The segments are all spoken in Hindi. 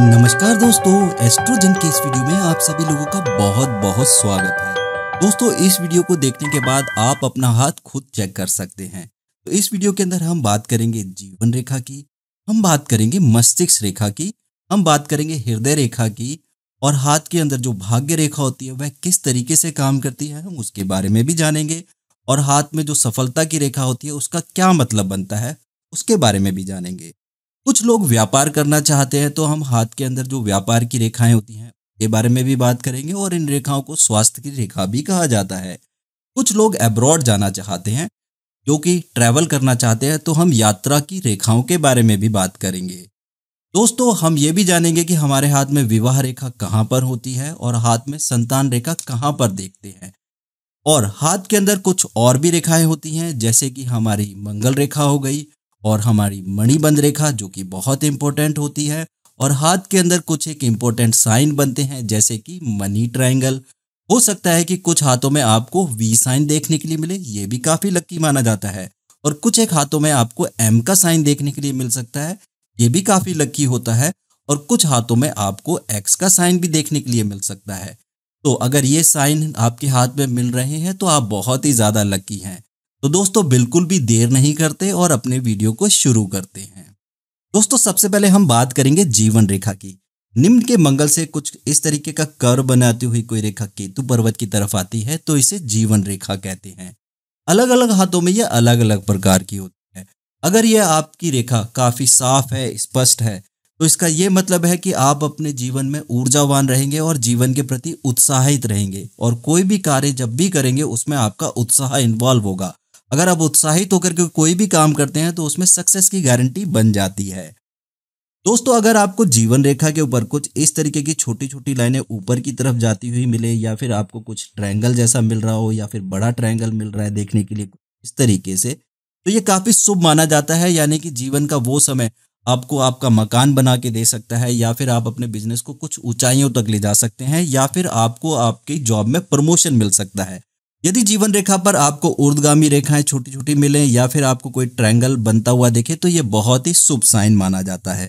नमस्कार दोस्तों एस्ट्रोजन के इस वीडियो में आप सभी लोगों का बहुत बहुत स्वागत है दोस्तों इस वीडियो को देखने के बाद आप अपना हाथ खुद चेक कर सकते हैं तो इस वीडियो के अंदर हम बात करेंगे जीवन रेखा की हम बात करेंगे मस्तिष्क रेखा की हम बात करेंगे हृदय रेखा की और हाथ के अंदर जो भाग्य रेखा होती है वह किस तरीके से काम करती है हम उसके बारे में भी जानेंगे और हाथ में जो सफलता की रेखा होती है उसका क्या मतलब बनता है उसके बारे में भी जानेंगे कुछ लोग व्यापार करना चाहते हैं तो हम हाथ के अंदर जो व्यापार की रेखाएं होती हैं के बारे में भी बात करेंगे और इन रेखाओं को स्वास्थ्य की रेखा भी कहा जाता है कुछ लोग एब्रॉड जाना चाहते हैं जो कि ट्रैवल करना चाहते हैं तो हम यात्रा की रेखाओं के बारे में भी बात करेंगे दोस्तों हम ये भी जानेंगे कि हमारे हाथ में विवाह रेखा कहाँ पर होती है और हाथ में संतान रेखा कहाँ पर देखते हैं और हाथ के अंदर कुछ और भी रेखाएं होती हैं जैसे कि हमारी मंगल रेखा हो गई और हमारी मणिबंध रेखा जो कि बहुत इंपॉर्टेंट होती है और हाथ के अंदर कुछ एक इंपॉर्टेंट साइन बनते हैं जैसे कि मनी ट्राइंगल हो सकता है कि कुछ हाथों में आपको वी साइन देखने के लिए मिले ये भी काफ़ी लक्की माना जाता है और कुछ एक हाथों में आपको एम का साइन देखने के लिए मिल सकता है ये भी काफ़ी लक्की होता है और कुछ हाथों में आपको एक्स का साइन भी देखने के लिए मिल सकता है तो अगर ये साइन आपके हाथ में मिल रहे हैं तो आप बहुत ही ज़्यादा लकी हैं तो दोस्तों बिल्कुल भी देर नहीं करते और अपने वीडियो को शुरू करते हैं दोस्तों सबसे पहले हम बात करेंगे जीवन रेखा की निम्न के मंगल से कुछ इस तरीके का कर बनाती हुई कोई रेखा केतु पर्वत की तरफ आती है तो इसे जीवन रेखा कहते हैं अलग अलग हाथों में यह अलग अलग प्रकार की होती है अगर यह आपकी रेखा काफी साफ है स्पष्ट है तो इसका यह मतलब है कि आप अपने जीवन में ऊर्जावान रहेंगे और जीवन के प्रति उत्साहित रहेंगे और कोई भी कार्य जब भी करेंगे उसमें आपका उत्साह इन्वॉल्व होगा अगर आप उत्साहित होकर के कोई भी काम करते हैं तो उसमें सक्सेस की गारंटी बन जाती है दोस्तों अगर आपको जीवन रेखा के ऊपर कुछ इस तरीके की छोटी छोटी लाइनें ऊपर की तरफ जाती हुई मिले या फिर आपको कुछ ट्रायंगल जैसा मिल रहा हो या फिर बड़ा ट्रायंगल मिल रहा है देखने के लिए इस तरीके से तो ये काफ़ी शुभ माना जाता है यानी कि जीवन का वो समय आपको आपका मकान बना के दे सकता है या फिर आप अपने बिजनेस को कुछ ऊंचाइयों तक ले जा सकते हैं या फिर आपको आपकी जॉब में प्रमोशन मिल सकता है यदि जीवन रेखा पर आपको ऊर्दगामी रेखाएं छोटी छोटी मिले या फिर आपको कोई ट्रायंगल बनता हुआ दिखे तो ये बहुत ही शुभ साइन माना जाता है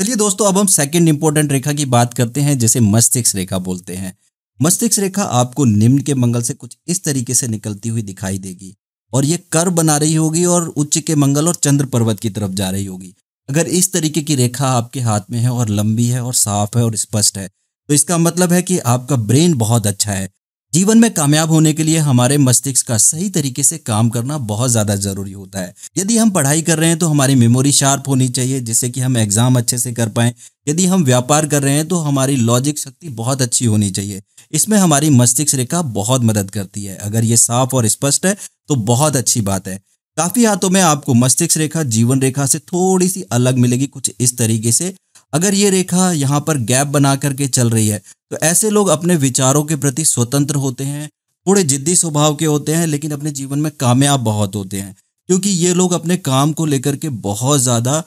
चलिए दोस्तों अब हम सेकंड इंपॉर्टेंट रेखा की बात करते हैं जिसे मस्तिष्क रेखा बोलते हैं मस्तिष्क रेखा आपको निम्न के मंगल से कुछ इस तरीके से निकलती हुई दिखाई देगी और ये कर बना रही होगी और उच्च के मंगल और चंद्र पर्वत की तरफ जा रही होगी अगर इस तरीके की रेखा आपके हाथ में है और लंबी है और साफ है और स्पष्ट है तो इसका मतलब है कि आपका ब्रेन बहुत अच्छा है जीवन में कामयाब होने के लिए हमारे मस्तिष्क का सही तरीके से काम करना बहुत ज़्यादा ज़रूरी होता है यदि हम पढ़ाई कर रहे हैं तो हमारी मेमोरी शार्प होनी चाहिए जिससे कि हम एग्ज़ाम अच्छे से कर पाए यदि हम व्यापार कर रहे हैं तो हमारी लॉजिक शक्ति बहुत अच्छी होनी चाहिए इसमें हमारी मस्तिष्क रेखा बहुत मदद करती है अगर ये साफ और स्पष्ट है तो बहुत अच्छी बात है काफ़ी हाथों में आपको मस्तिष्क रेखा जीवन रेखा से थोड़ी सी अलग मिलेगी कुछ इस तरीके से अगर ये रेखा यहाँ पर गैप बना करके चल रही है तो ऐसे लोग अपने विचारों के प्रति स्वतंत्र होते हैं थोड़े जिद्दी स्वभाव के होते हैं लेकिन अपने जीवन में कामयाब बहुत होते हैं क्योंकि ये लोग अपने काम को लेकर के बहुत ज़्यादा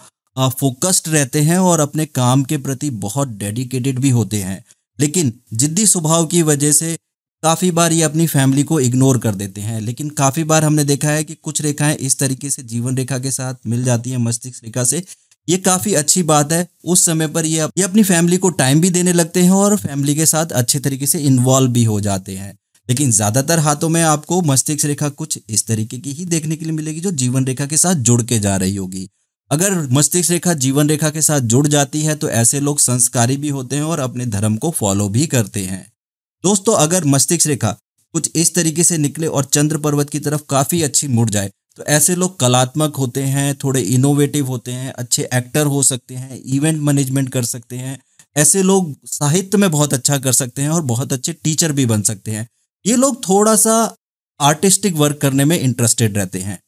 फोकस्ड रहते हैं और अपने काम के प्रति बहुत डेडिकेटेड भी होते हैं लेकिन जिद्दी स्वभाव की वजह से काफ़ी बार ये अपनी फैमिली को इग्नोर कर देते हैं लेकिन काफ़ी बार हमने देखा है कि कुछ रेखाएं इस तरीके से जीवन रेखा के साथ मिल जाती हैं मस्तिष्क रेखा से ये काफ़ी अच्छी बात है उस समय पर ये ये अपनी फैमिली को टाइम भी देने लगते हैं और फैमिली के साथ अच्छे तरीके से इन्वॉल्व भी हो जाते हैं लेकिन ज़्यादातर हाथों में आपको मस्तिष्क रेखा कुछ इस तरीके की ही देखने के लिए मिलेगी जो जीवन रेखा के साथ जुड़ के जा रही होगी अगर मस्तिष्क रेखा जीवन रेखा के साथ जुड़ जाती है तो ऐसे लोग संस्कारी भी होते हैं और अपने धर्म को फॉलो भी करते हैं दोस्तों अगर मस्तिष्क रेखा कुछ इस तरीके से निकले और चंद्र पर्वत की तरफ काफ़ी अच्छी मुड़ जाए तो ऐसे लोग कलात्मक होते हैं थोड़े इनोवेटिव होते हैं अच्छे एक्टर हो सकते हैं इवेंट मैनेजमेंट कर सकते हैं ऐसे लोग साहित्य में बहुत अच्छा कर सकते हैं और बहुत अच्छे टीचर भी बन सकते हैं ये लोग थोड़ा सा आर्टिस्टिक वर्क करने में इंटरेस्टेड रहते हैं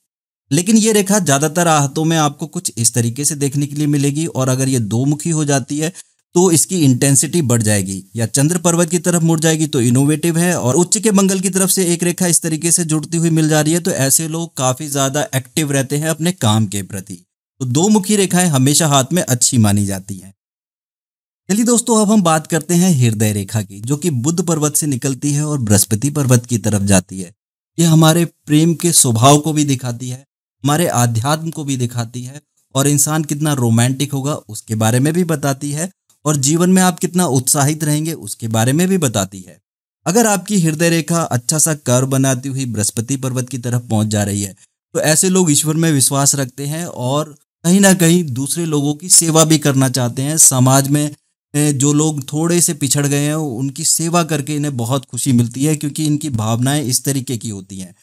लेकिन ये रेखा ज़्यादातर आहतों में आपको कुछ इस तरीके से देखने के लिए मिलेगी और अगर ये दो मुखी हो जाती है तो इसकी इंटेंसिटी बढ़ जाएगी या चंद्र पर्वत की तरफ मुड़ जाएगी तो इनोवेटिव है और उच्च के मंगल की तरफ से एक रेखा इस तरीके से जुड़ती हुई मिल जा रही है तो ऐसे लोग काफी ज्यादा एक्टिव रहते हैं अपने काम के प्रति तो दो मुखी रेखाएं हमेशा हाथ में अच्छी मानी जाती हैं चलिए दोस्तों अब हम बात करते हैं हृदय रेखा की जो कि बुद्ध पर्वत से निकलती है और बृहस्पति पर्वत की तरफ जाती है ये हमारे प्रेम के स्वभाव को भी दिखाती है हमारे आध्यात्म को भी दिखाती है और इंसान कितना रोमांटिक होगा उसके बारे में भी बताती है और जीवन में आप कितना उत्साहित रहेंगे उसके बारे में भी बताती है अगर आपकी हृदय रेखा अच्छा सा कर बनाती हुई बृहस्पति पर्वत की तरफ पहुंच जा रही है तो ऐसे लोग ईश्वर में विश्वास रखते हैं और कहीं ना कहीं दूसरे लोगों की सेवा भी करना चाहते हैं समाज में जो लोग थोड़े से पिछड़ गए हैं उनकी सेवा करके इन्हें बहुत खुशी मिलती है क्योंकि इनकी भावनाएं इस तरीके की होती हैं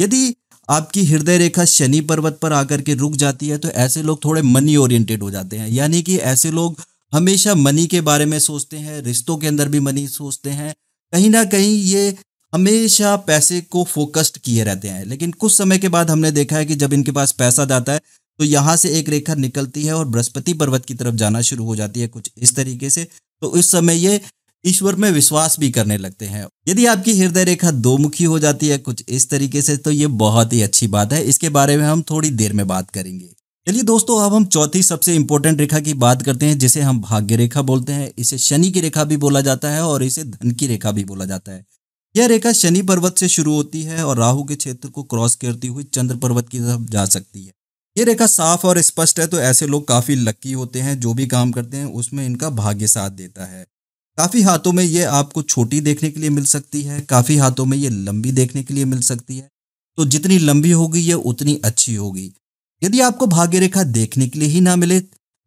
यदि आपकी हृदय रेखा शनि पर्वत पर आकर के रुक जाती है तो ऐसे लोग थोड़े मनी ओरिएंटेड हो जाते हैं यानी कि ऐसे लोग हमेशा मनी के बारे में सोचते हैं रिश्तों के अंदर भी मनी सोचते हैं कहीं ना कहीं ये हमेशा पैसे को फोकस्ड किए रहते हैं लेकिन कुछ समय के बाद हमने देखा है कि जब इनके पास पैसा जाता है तो यहाँ से एक रेखा निकलती है और बृहस्पति पर्वत की तरफ जाना शुरू हो जाती है कुछ इस तरीके से तो उस समय ये ईश्वर में विश्वास भी करने लगते हैं यदि आपकी हृदय रेखा दो मुखी हो जाती है कुछ इस तरीके से तो ये बहुत ही अच्छी बात है इसके बारे में हम थोड़ी देर में बात करेंगे चलिए दोस्तों अब हम चौथी सबसे इंपॉर्टेंट रेखा की बात करते हैं जिसे हम भाग्य रेखा बोलते हैं इसे शनि की रेखा भी बोला जाता है और इसे धन की रेखा भी बोला जाता है यह रेखा शनि पर्वत से शुरू होती है और राहु के क्षेत्र को क्रॉस करती हुई चंद्र पर्वत की तरफ जा सकती है ये रेखा साफ और स्पष्ट है तो ऐसे लोग काफ़ी लक्की होते हैं जो भी काम करते हैं उसमें इनका भाग्य साथ देता है काफ़ी हाथों में ये आपको छोटी देखने के लिए मिल सकती है काफ़ी हाथों में ये लंबी देखने के लिए मिल सकती है तो जितनी लंबी होगी ये उतनी अच्छी होगी यदि आपको भाग्य रेखा देखने के लिए ही ना मिले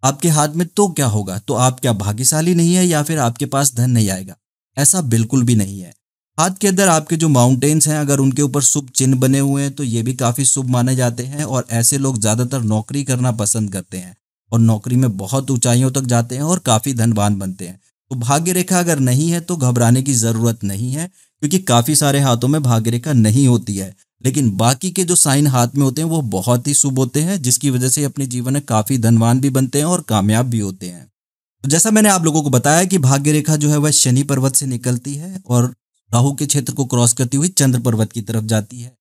आपके हाथ में तो क्या होगा तो आप क्या भाग्यशाली नहीं है या फिर आपके पास धन नहीं आएगा ऐसा बिल्कुल भी नहीं है हाथ के अंदर आपके जो माउंटेन्स हैं अगर उनके ऊपर शुभ चिन्ह बने हुए हैं तो ये भी काफ़ी शुभ माने जाते हैं और ऐसे लोग ज़्यादातर नौकरी करना पसंद करते हैं और नौकरी में बहुत ऊंचाइयों तक जाते हैं और काफ़ी धनवान बनते हैं तो भाग्य रेखा अगर नहीं है तो घबराने की ज़रूरत नहीं है क्योंकि काफ़ी सारे हाथों में भाग्य रेखा नहीं होती है लेकिन बाकी के जो साइन हाथ में होते हैं वो बहुत ही शुभ होते हैं जिसकी वजह से अपने जीवन में काफ़ी धनवान भी बनते हैं और कामयाब भी होते हैं तो जैसा मैंने आप लोगों को बताया कि भाग्य रेखा जो है वह शनि पर्वत से निकलती है और राहु के क्षेत्र को क्रॉस करती हुई चंद्र पर्वत की तरफ जाती है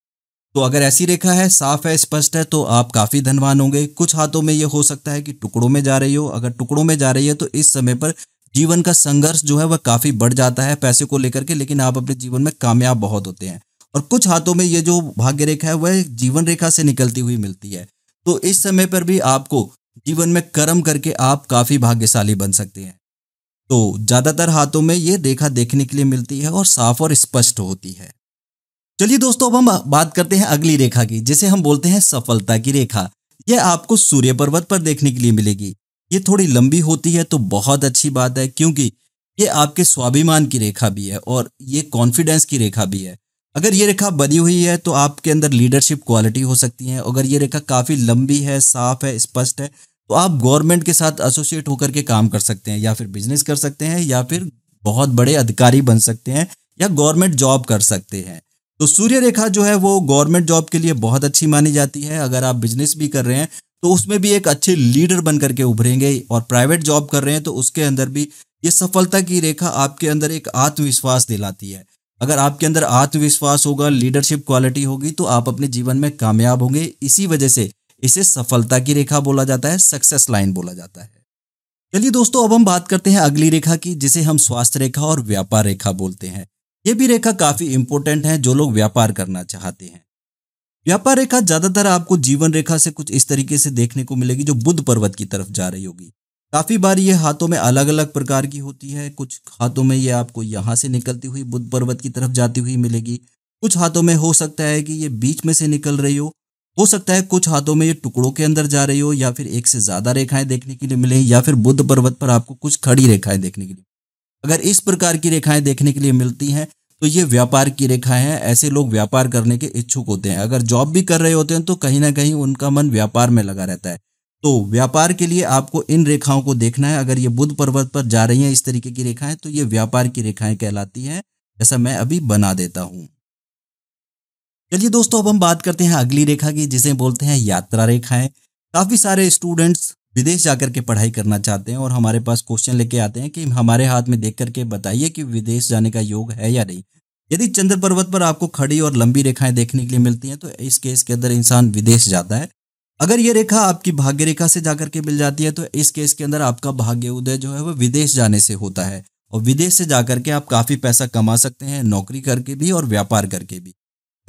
तो अगर ऐसी रेखा है साफ है स्पष्ट है तो आप काफ़ी धनवान होंगे कुछ हाथों में ये हो सकता है कि टुकड़ों में जा रही हो अगर टुकड़ों में जा रही है तो इस समय पर जीवन का संघर्ष जो है वह काफ़ी बढ़ जाता है पैसे को लेकर के लेकिन आप अपने जीवन में कामयाब बहुत होते हैं और कुछ हाथों में ये जो भाग्य रेखा है वह जीवन रेखा से निकलती हुई मिलती है तो इस समय पर भी आपको जीवन में कर्म करके आप काफ़ी भाग्यशाली बन सकते हैं तो ज़्यादातर हाथों में ये रेखा देखने के लिए मिलती है और साफ और स्पष्ट होती है चलिए दोस्तों अब हम बात करते हैं अगली रेखा की जिसे हम बोलते हैं सफलता की रेखा यह आपको सूर्य पर्वत पर देखने के लिए मिलेगी ये थोड़ी लंबी होती है तो बहुत अच्छी बात है क्योंकि ये आपके स्वाभिमान की रेखा भी है और ये कॉन्फिडेंस की रेखा भी है अगर ये रेखा बनी हुई है तो आपके अंदर लीडरशिप क्वालिटी हो सकती है अगर ये रेखा काफ़ी लंबी है साफ है स्पष्ट है तो आप गवर्नमेंट के साथ एसोसिएट होकर के काम कर सकते हैं या फिर बिजनेस कर सकते हैं या फिर बहुत बड़े अधिकारी बन सकते हैं या गवर्नमेंट जॉब कर सकते हैं तो सूर्य रेखा जो है वो गवर्नमेंट जॉब के लिए बहुत अच्छी मानी जाती है अगर आप बिजनेस भी कर रहे हैं तो उसमें भी एक अच्छे लीडर बन करके उभरेंगे और प्राइवेट जॉब कर रहे हैं तो उसके अंदर भी ये सफलता की रेखा आपके अंदर एक आत्मविश्वास दिलाती है अगर आपके अंदर आत्मविश्वास होगा लीडरशिप क्वालिटी होगी तो आप अपने जीवन में कामयाब होंगे इसी वजह से इसे सफलता की रेखा बोला जाता है सक्सेस लाइन बोला जाता है चलिए दोस्तों अब हम बात करते हैं अगली रेखा की जिसे हम स्वास्थ्य रेखा और व्यापार रेखा बोलते हैं ये भी रेखा काफी इंपोर्टेंट है जो लोग व्यापार करना चाहते हैं व्यापार रेखा ज्यादातर आपको जीवन रेखा से कुछ इस तरीके से देखने को मिलेगी जो बुद्ध पर्वत की तरफ जा रही होगी काफ़ी बार ये हाथों में अलग अलग प्रकार की होती है कुछ हाथों में ये आपको यहाँ से निकलती हुई बुद्ध पर्वत की तरफ जाती हुई मिलेगी कुछ हाथों में हो सकता है कि ये बीच में से निकल रही हो हो सकता है कुछ हाथों में ये टुकड़ों के अंदर जा रही हो या फिर एक से ज़्यादा रेखाएं देखने के लिए मिलें या फिर बुद्ध पर्वत पर आपको कुछ खड़ी रेखाएं देखने के लिए अगर इस प्रकार की रेखाएं देखने के लिए मिलती हैं तो ये व्यापार की रेखा है ऐसे लोग व्यापार करने के इच्छुक होते हैं अगर जॉब भी कर रहे होते हैं तो कहीं ना कहीं उनका मन व्यापार में लगा रहता है तो व्यापार के लिए आपको इन रेखाओं को देखना है अगर ये बुद्ध पर्वत पर जा रही हैं इस तरीके की रेखाएं तो ये व्यापार की रेखाएं कहलाती हैं जैसा मैं अभी बना देता हूं चलिए दोस्तों अब हम बात करते हैं अगली रेखा की जिसे बोलते हैं यात्रा रेखाएं काफ़ी सारे स्टूडेंट्स विदेश जाकर के पढ़ाई करना चाहते हैं और हमारे पास क्वेश्चन लेके आते हैं कि हमारे हाथ में देख करके बताइए कि विदेश जाने का योग है या नहीं यदि चंद्र पर्वत पर आपको खड़ी और लंबी रेखाएं देखने के लिए मिलती हैं तो इस केस के अंदर इंसान विदेश जाता है अगर ये रेखा आपकी भाग्य रेखा से जाकर के मिल जाती है तो इस केस के अंदर आपका भाग्य उदय जो है वो विदेश जाने से होता है और विदेश से जाकर के आप काफ़ी पैसा कमा सकते हैं नौकरी करके भी और व्यापार करके भी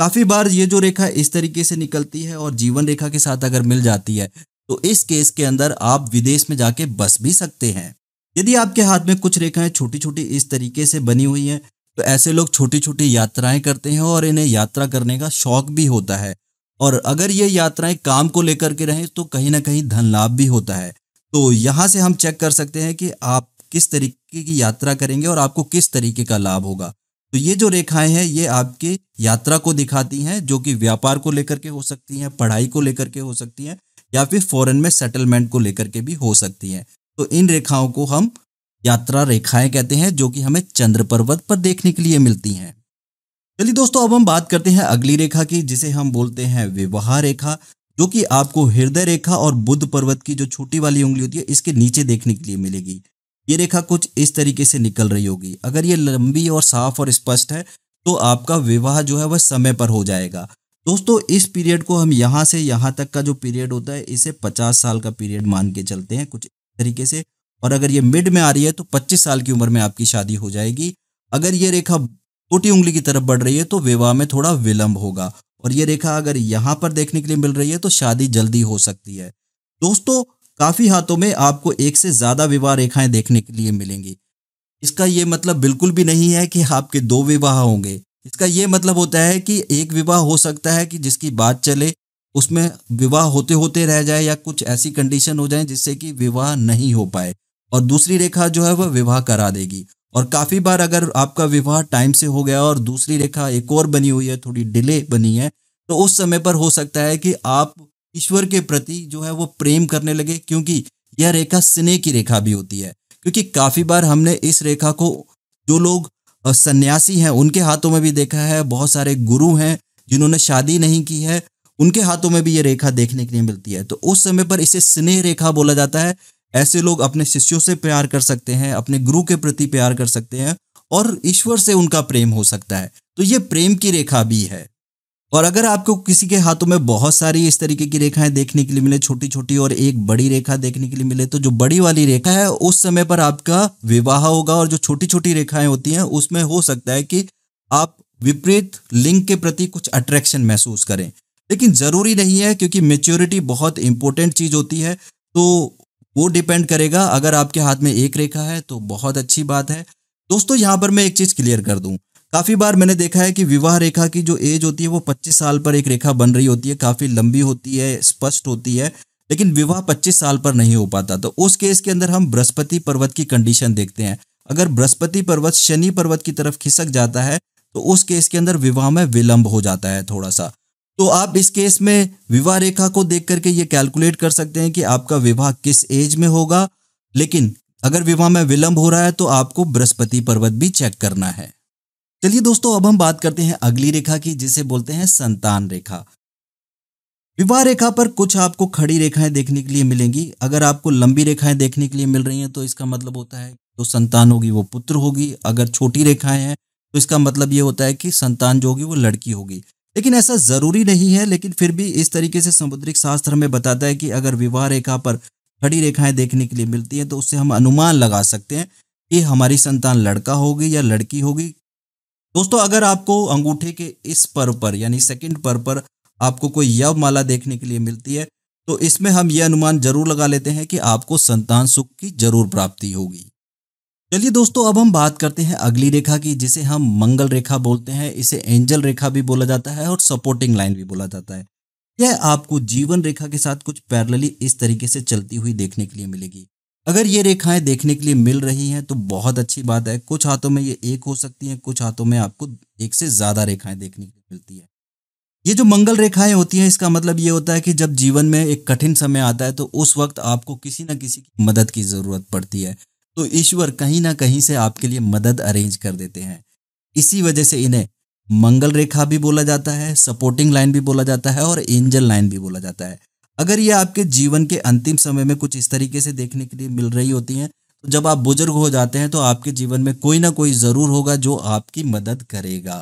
काफ़ी बार ये जो रेखा इस तरीके से निकलती है और जीवन रेखा के साथ अगर मिल जाती है तो इस केस के अंदर आप विदेश में जाके बस भी सकते हैं यदि आपके हाथ में कुछ रेखाएं छोटी छोटी इस तरीके से बनी हुई हैं तो ऐसे लोग छोटी छोटी यात्राएं करते हैं और इन्हें यात्रा करने का शौक भी होता है और अगर ये यात्राएं काम को लेकर के रहें तो कहीं ना कहीं धन लाभ भी होता है तो यहाँ से हम चेक कर सकते हैं कि आप किस तरीके की यात्रा करेंगे और आपको किस तरीके का लाभ होगा तो ये जो रेखाएं हैं ये आपके यात्रा को दिखाती हैं जो कि व्यापार को लेकर के हो सकती हैं पढ़ाई को लेकर के हो सकती हैं या फिर फॉरेन में सेटलमेंट को लेकर के भी हो सकती है तो इन रेखाओं को हम यात्रा रेखाएं कहते हैं जो कि हमें चंद्र पर्वत पर देखने के लिए मिलती हैं चलिए दोस्तों अब हम बात करते हैं अगली रेखा की जिसे हम बोलते हैं विवाह रेखा जो कि आपको हृदय रेखा और बुद्ध पर्वत की जो छोटी वाली उंगली होती है इसके नीचे देखने के लिए मिलेगी ये रेखा कुछ इस तरीके से निकल रही होगी अगर ये लंबी और साफ और स्पष्ट है तो आपका विवाह जो है वह समय पर हो जाएगा दोस्तों इस पीरियड को हम यहाँ से यहाँ तक का जो पीरियड होता है इसे पचास साल का पीरियड मान के चलते हैं कुछ तरीके से और अगर ये मिड में आ रही है तो पच्चीस साल की उम्र में आपकी शादी हो जाएगी अगर ये रेखा छोटी उंगली की तरफ बढ़ रही है तो विवाह में थोड़ा विलंब होगा और ये रेखा अगर यहाँ पर देखने के लिए मिल रही है तो शादी जल्दी हो सकती है दोस्तों काफ़ी हाथों में आपको एक से ज़्यादा विवाह रेखाएं देखने के लिए मिलेंगी इसका ये मतलब बिल्कुल भी नहीं है कि आपके दो विवाह होंगे इसका ये मतलब होता है कि एक विवाह हो सकता है कि जिसकी बात चले उसमें विवाह होते होते रह जाए या कुछ ऐसी कंडीशन हो जाए जिससे कि विवाह नहीं हो पाए और दूसरी रेखा जो है वह विवाह करा देगी और काफ़ी बार अगर आपका विवाह टाइम से हो गया और दूसरी रेखा एक और बनी हुई है थोड़ी डिले बनी है तो उस समय पर हो सकता है कि आप ईश्वर के प्रति जो है वो प्रेम करने लगे क्योंकि यह रेखा स्नेह की रेखा भी होती है क्योंकि काफ़ी बार हमने इस रेखा को जो लोग सन्यासी हैं उनके हाथों में भी देखा है बहुत सारे गुरु हैं जिन्होंने शादी नहीं की है उनके हाथों में भी ये रेखा देखने के लिए मिलती है तो उस समय पर इसे स्नेह रेखा बोला जाता है ऐसे लोग अपने शिष्यों से प्यार कर सकते हैं अपने गुरु के प्रति प्यार कर सकते हैं और ईश्वर से उनका प्रेम हो सकता है तो ये प्रेम की रेखा भी है और अगर आपको किसी के हाथों में बहुत सारी इस तरीके की रेखाएं देखने के लिए मिले छोटी छोटी और एक बड़ी रेखा देखने के लिए मिले तो जो बड़ी वाली रेखा है उस समय पर आपका विवाह होगा और जो छोटी छोटी रेखाएं होती हैं उसमें हो सकता है कि आप विपरीत लिंग के प्रति कुछ अट्रैक्शन महसूस करें लेकिन ज़रूरी नहीं है क्योंकि मेच्योरिटी बहुत इंपॉर्टेंट चीज़ होती है तो वो डिपेंड करेगा अगर आपके हाथ में एक रेखा है तो बहुत अच्छी बात है दोस्तों यहाँ पर मैं एक चीज़ क्लियर कर दूँ काफ़ी बार मैंने देखा है कि विवाह रेखा की जो एज होती है वो 25 साल पर एक रेखा बन रही होती है काफ़ी लंबी होती है स्पष्ट होती है लेकिन विवाह 25 साल पर नहीं हो पाता तो उस केस के अंदर हम बृहस्पति पर्वत की कंडीशन देखते हैं अगर बृहस्पति पर्वत शनि पर्वत की तरफ खिसक जाता है तो उस केस के अंदर विवाह में विलंब हो जाता है थोड़ा सा तो आप इस केस में विवाह रेखा को देख करके ये कैलकुलेट कर सकते हैं कि आपका विवाह किस एज में होगा लेकिन अगर विवाह में विलंब हो रहा है तो आपको बृहस्पति पर्वत भी चेक करना है चलिए दोस्तों अब हम बात करते हैं अगली रेखा की जिसे बोलते हैं संतान रेखा विवाह रेखा पर कुछ आपको खड़ी रेखाएं देखने के लिए मिलेंगी अगर आपको लंबी रेखाएं देखने के लिए मिल रही हैं तो इसका मतलब होता है जो संतान होगी वो पुत्र होगी अगर छोटी रेखाएं हैं तो इसका मतलब ये होता है कि संतान जो होगी वो लड़की होगी लेकिन ऐसा ज़रूरी नहीं है लेकिन फिर भी इस तरीके से समुद्रिक शास्त्र हमें बताता है कि अगर विवाह रेखा पर खड़ी रेखाएं देखने के लिए मिलती हैं तो उससे हम अनुमान लगा सकते हैं कि हमारी संतान लड़का होगी या लड़की होगी दोस्तों अगर आपको अंगूठे के इस पर पर यानी सेकंड पर पर आपको कोई यव माला देखने के लिए मिलती है तो इसमें हम यह अनुमान जरूर लगा लेते हैं कि आपको संतान सुख की जरूर प्राप्ति होगी चलिए दोस्तों अब हम बात करते हैं अगली रेखा की जिसे हम मंगल रेखा बोलते हैं इसे एंजल रेखा भी बोला जाता है और सपोर्टिंग लाइन भी बोला जाता है यह आपको जीवन रेखा के साथ कुछ पैरलली इस तरीके से चलती हुई देखने के लिए मिलेगी अगर ये रेखाएं देखने के लिए मिल रही हैं तो बहुत अच्छी बात है कुछ हाथों में ये एक हो सकती हैं कुछ हाथों में आपको एक से ज़्यादा रेखाएं देखने के लिए मिलती है ये जो मंगल रेखाएं होती हैं इसका मतलब ये होता है कि जब जीवन में एक कठिन समय आता है तो उस वक्त आपको किसी ना किसी की मदद की ज़रूरत पड़ती है तो ईश्वर कहीं ना कहीं से आपके लिए मदद अरेंज कर देते हैं इसी वजह से इन्हें मंगल रेखा भी बोला जाता है सपोर्टिंग लाइन भी बोला जाता है और एंजल लाइन भी बोला जाता है अगर ये आपके जीवन के अंतिम समय में कुछ इस तरीके से देखने के लिए मिल रही होती हैं तो जब आप बुजुर्ग हो जाते हैं तो आपके जीवन में कोई ना कोई ज़रूर होगा जो आपकी मदद करेगा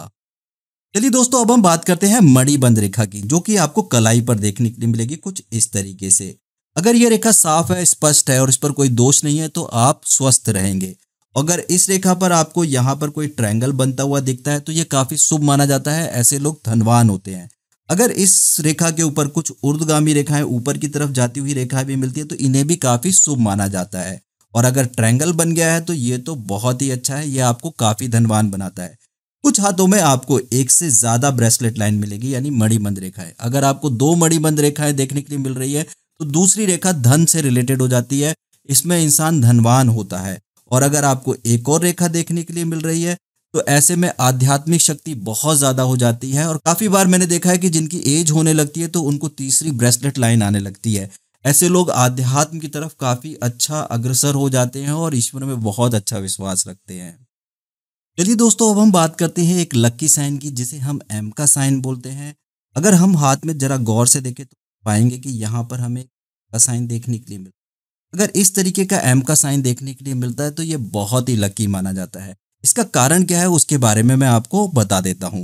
चलिए दोस्तों अब हम बात करते हैं मणिबंध रेखा की जो कि आपको कलाई पर देखने के लिए मिलेगी कुछ इस तरीके से अगर ये रेखा साफ है स्पष्ट है और इस पर कोई दोष नहीं है तो आप स्वस्थ रहेंगे अगर इस रेखा पर आपको यहाँ पर कोई ट्रायंगल बनता हुआ दिखता है तो ये काफ़ी शुभ माना जाता है ऐसे लोग धनवान होते हैं अगर इस रेखा के ऊपर कुछ उर्दगामी रेखाएं ऊपर की तरफ जाती हुई रेखाएं भी मिलती है तो इन्हें भी काफ़ी शुभ माना जाता है और अगर ट्रैंगल बन गया है तो ये तो बहुत ही अच्छा है ये आपको काफ़ी धनवान बनाता है कुछ हाथों में आपको एक से ज़्यादा ब्रेसलेट लाइन मिलेगी यानी मणिबंद रेखाएं अगर आपको दो मणिबंद रेखाएं देखने के लिए मिल रही है तो दूसरी रेखा धन से रिलेटेड हो जाती है इसमें इंसान धनवान होता है और अगर आपको एक और रेखा देखने के लिए मिल रही है तो ऐसे में आध्यात्मिक शक्ति बहुत ज़्यादा हो जाती है और काफ़ी बार मैंने देखा है कि जिनकी एज होने लगती है तो उनको तीसरी ब्रेसलेट लाइन आने लगती है ऐसे लोग आध्यात्म की तरफ काफ़ी अच्छा अग्रसर हो जाते हैं और ईश्वर में बहुत अच्छा विश्वास रखते हैं चलिए दोस्तों अब हम बात करते हैं एक लक्की साइन की जिसे हम एम का साइन बोलते हैं अगर हम हाथ में जरा गौर से देखें तो पाएंगे कि यहाँ पर हमें का साइन देखने के लिए मिलता है अगर इस तरीके का एम का साइन देखने के लिए मिलता है तो ये बहुत ही लक्की माना जाता है इसका कारण क्या है उसके बारे में मैं आपको बता देता हूं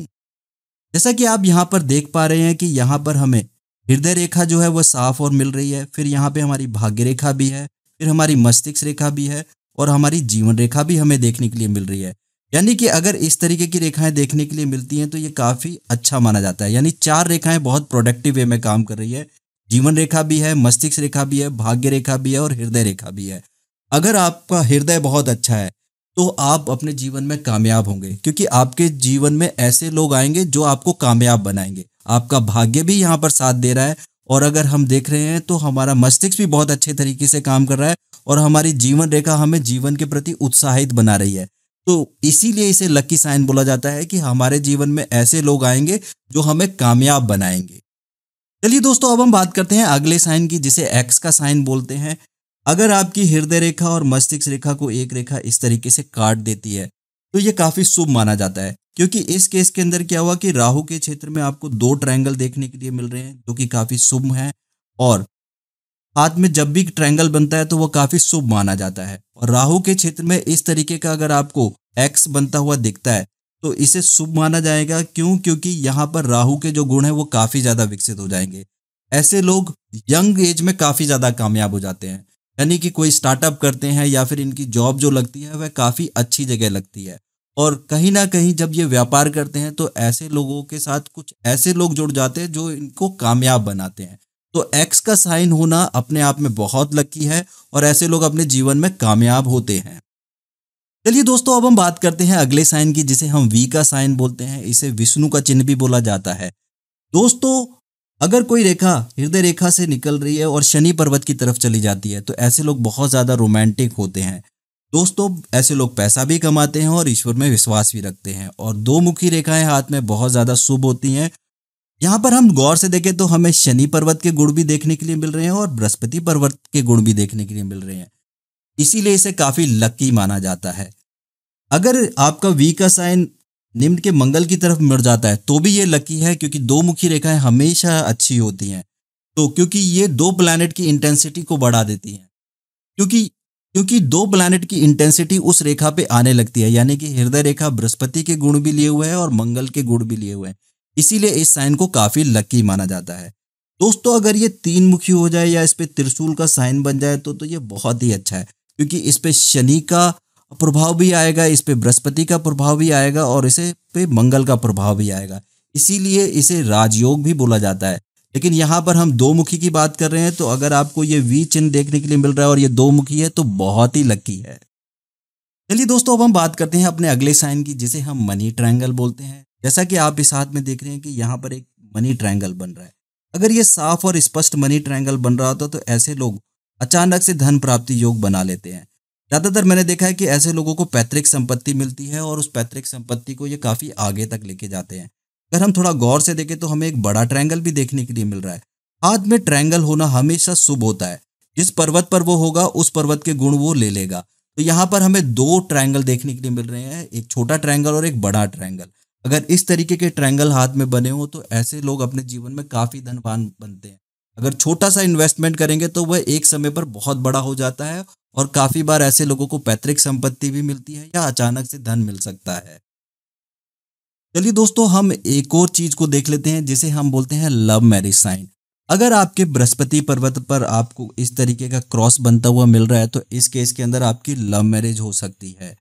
जैसा कि आप यहाँ पर देख पा रहे हैं कि यहां पर हमें हृदय रेखा जो है वह साफ और मिल रही है फिर यहाँ पे हमारी भाग्य रेखा भी है फिर हमारी मस्तिष्क रेखा भी है और हमारी जीवन रेखा भी हमें देखने के लिए मिल रही है यानी कि अगर इस तरीके की रेखाएं देखने के लिए मिलती हैं तो ये काफ़ी अच्छा माना जाता है यानी चार रेखाएं बहुत प्रोडक्टिव वे में काम कर रही है जीवन रेखा भी है मस्तिष्क रेखा भी है भाग्य रेखा भी है और हृदय रेखा भी है अगर आपका हृदय बहुत अच्छा है तो आप अपने जीवन में कामयाब होंगे क्योंकि आपके जीवन में ऐसे लोग आएंगे जो आपको कामयाब बनाएंगे आपका भाग्य भी यहाँ पर साथ दे रहा है और अगर हम देख रहे हैं तो हमारा मस्तिष्क भी बहुत अच्छे तरीके से काम कर रहा है और हमारी जीवन रेखा हमें जीवन के प्रति उत्साहित बना रही है तो इसीलिए इसे लकी साइन बोला जाता है कि हमारे जीवन में ऐसे लोग आएंगे जो हमें कामयाब बनाएंगे चलिए दोस्तों अब हम बात करते हैं अगले साइन की जिसे एक्स का साइन बोलते हैं अगर आपकी हृदय रेखा और मस्तिष्क रेखा को एक रेखा इस तरीके से काट देती है तो ये काफ़ी शुभ माना जाता है क्योंकि इस केस के अंदर क्या हुआ कि राहु के क्षेत्र में आपको दो ट्रायंगल देखने के लिए मिल रहे हैं जो कि काफ़ी शुभ हैं और हाथ में जब भी ट्रायंगल बनता है तो वह काफ़ी शुभ माना जाता है और राहु के क्षेत्र में इस तरीके का अगर आपको एक्स बनता हुआ दिखता है तो इसे शुभ माना जाएगा क्यों क्योंकि यहाँ पर राहु के जो गुण है वो काफ़ी ज़्यादा विकसित हो जाएंगे ऐसे लोग यंग एज में काफ़ी ज़्यादा कामयाब हो जाते हैं यानी कि कोई स्टार्टअप करते हैं या फिर इनकी जॉब जो लगती है वह काफ़ी अच्छी जगह लगती है और कहीं ना कहीं जब ये व्यापार करते हैं तो ऐसे लोगों के साथ कुछ ऐसे लोग जुड़ जाते हैं जो इनको कामयाब बनाते हैं तो एक्स का साइन होना अपने आप में बहुत लकी है और ऐसे लोग अपने जीवन में कामयाब होते हैं चलिए दोस्तों अब हम बात करते हैं अगले साइन की जिसे हम वी का साइन बोलते हैं इसे विष्णु का चिन्ह भी बोला जाता है दोस्तों अगर कोई रेखा हृदय रेखा से निकल रही है और शनि पर्वत की तरफ चली जाती है तो ऐसे लोग बहुत ज़्यादा रोमांटिक होते हैं दोस्तों ऐसे लोग पैसा भी कमाते हैं और ईश्वर में विश्वास भी रखते हैं और दो मुखी रेखाएं हाथ में बहुत ज़्यादा शुभ होती हैं यहाँ पर हम गौर से देखें तो हमें शनि पर्वत के गुण भी देखने के लिए मिल रहे हैं और बृहस्पति पर्वत के गुण भी देखने के लिए मिल रहे हैं इसीलिए इसे काफ़ी लकी माना जाता है अगर आपका वी का साइन निम्न के मंगल की तरफ मुड़ जाता है तो भी ये लकी है क्योंकि दो मुखी रेखाएं हमेशा अच्छी होती हैं तो क्योंकि ये दो प्लैनेट की इंटेंसिटी को बढ़ा देती हैं क्योंकि क्योंकि दो प्लैनेट की इंटेंसिटी उस रेखा पे आने लगती है यानी कि हृदय रेखा बृहस्पति के गुण भी लिए हुए हैं और मंगल के गुण भी लिए हुए हैं इसीलिए इस साइन को काफी लकी माना जाता है दोस्तों अगर ये तीन मुखी हो जाए या इस पर त्रिशूल का साइन बन जाए तो तो ये बहुत ही अच्छा है क्योंकि इस पर शनि का प्रभाव भी आएगा इस पे बृहस्पति का प्रभाव भी आएगा और इसे पे मंगल का प्रभाव भी आएगा इसीलिए इसे राजयोग भी बोला जाता है लेकिन यहाँ पर हम दो मुखी की बात कर रहे हैं तो अगर आपको ये वी चिन्ह देखने के लिए मिल रहा है और ये दो मुखी है तो बहुत ही लकी है चलिए दोस्तों अब हम बात करते हैं अपने अगले साइन की जिसे हम मनी ट्रायंगल बोलते हैं जैसा कि आप इस हाथ में देख रहे हैं कि यहाँ पर एक मनी ट्रायंगल बन रहा है अगर ये साफ और स्पष्ट मनी ट्रायंगल बन रहा होता तो ऐसे लोग अचानक से धन प्राप्ति योग बना लेते हैं ज़्यादातर मैंने देखा है कि ऐसे लोगों को पैतृक संपत्ति मिलती है और उस पैतृक संपत्ति को ये काफ़ी आगे तक लेके जाते हैं अगर हम थोड़ा गौर से देखें तो हमें एक बड़ा ट्रैंगल भी देखने के लिए मिल रहा है हाथ में ट्रैंगल होना हमेशा शुभ होता है जिस पर्वत पर वो होगा उस पर्वत के गुण वो ले लेगा तो यहाँ पर हमें दो ट्रैंगल देखने के लिए मिल रहे हैं एक छोटा ट्रैंगल और एक बड़ा ट्रैंगल अगर इस तरीके के ट्रैंगल हाथ में बने हों तो ऐसे लोग अपने जीवन में काफ़ी धनवान बनते हैं अगर छोटा सा इन्वेस्टमेंट करेंगे तो वह एक समय पर बहुत बड़ा हो जाता है और काफ़ी बार ऐसे लोगों को पैतृक संपत्ति भी मिलती है या अचानक से धन मिल सकता है चलिए दोस्तों हम एक और चीज़ को देख लेते हैं जिसे हम बोलते हैं लव मैरिज साइन अगर आपके बृहस्पति पर्वत पर आपको इस तरीके का क्रॉस बनता हुआ मिल रहा है तो इस केस के अंदर आपकी लव मैरिज हो सकती है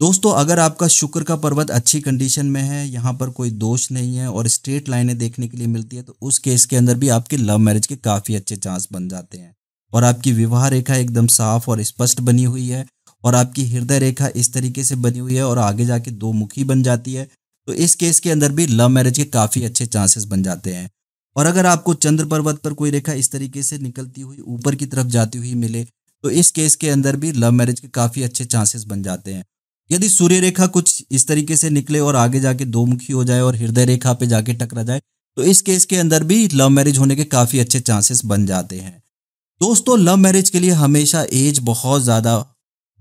दोस्तों अगर आपका शुक्र का पर्वत अच्छी कंडीशन में है यहाँ पर कोई दोष नहीं है और स्ट्रेट लाइनें देखने के लिए मिलती है तो उस केस के अंदर भी आपके लव मैरिज के काफ़ी अच्छे चांस बन जाते हैं और आपकी विवाह रेखा एकदम साफ और स्पष्ट बनी हुई है और आपकी हृदय रेखा इस तरीके से बनी हुई है और आगे जाके दो मुखी बन जाती है तो इस केस के अंदर भी लव मैरिज के काफ़ी अच्छे चांसेस बन जाते हैं और अगर आपको चंद्र पर्वत पर कोई रेखा इस तरीके से निकलती हुई ऊपर की तरफ जाती हुई मिले तो इस केस के अंदर भी लव मैरिज के काफ़ी अच्छे चांसेस बन जाते हैं यदि सूर्य रेखा कुछ इस तरीके से निकले और आगे जाके दो मुखी हो जाए और हृदय रेखा पे जाके टकरा जाए तो इस केस के अंदर भी लव मैरिज होने के काफ़ी अच्छे चांसेस बन जाते हैं दोस्तों लव मैरिज के लिए हमेशा एज बहुत ज़्यादा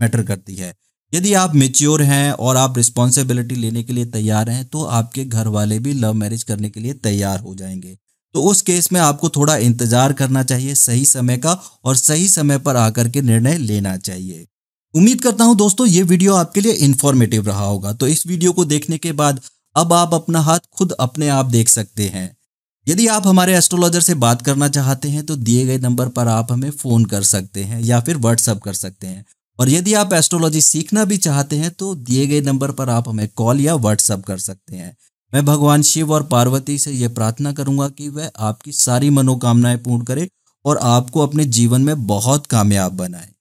मैटर करती है यदि आप मेच्योर हैं और आप रिस्पॉन्सिबिलिटी लेने के लिए तैयार हैं तो आपके घर वाले भी लव मैरिज करने के लिए तैयार हो जाएंगे तो उस केस में आपको थोड़ा इंतज़ार करना चाहिए सही समय का और सही समय पर आकर के निर्णय लेना चाहिए उम्मीद करता हूं दोस्तों ये वीडियो आपके लिए इन्फॉर्मेटिव रहा होगा तो इस वीडियो को देखने के बाद अब आप अपना हाथ खुद अपने आप देख सकते हैं यदि आप हमारे एस्ट्रोलॉजर से बात करना चाहते हैं तो दिए गए नंबर पर आप हमें फ़ोन कर सकते हैं या फिर व्हाट्सअप कर सकते हैं और यदि आप एस्ट्रोलॉजी सीखना भी चाहते हैं तो दिए गए नंबर पर आप हमें कॉल या व्हाट्सअप कर सकते हैं मैं भगवान शिव और पार्वती से ये प्रार्थना करूंगा कि वह आपकी सारी मनोकामनाएं पूर्ण करें और आपको अपने जीवन में बहुत कामयाब बनाए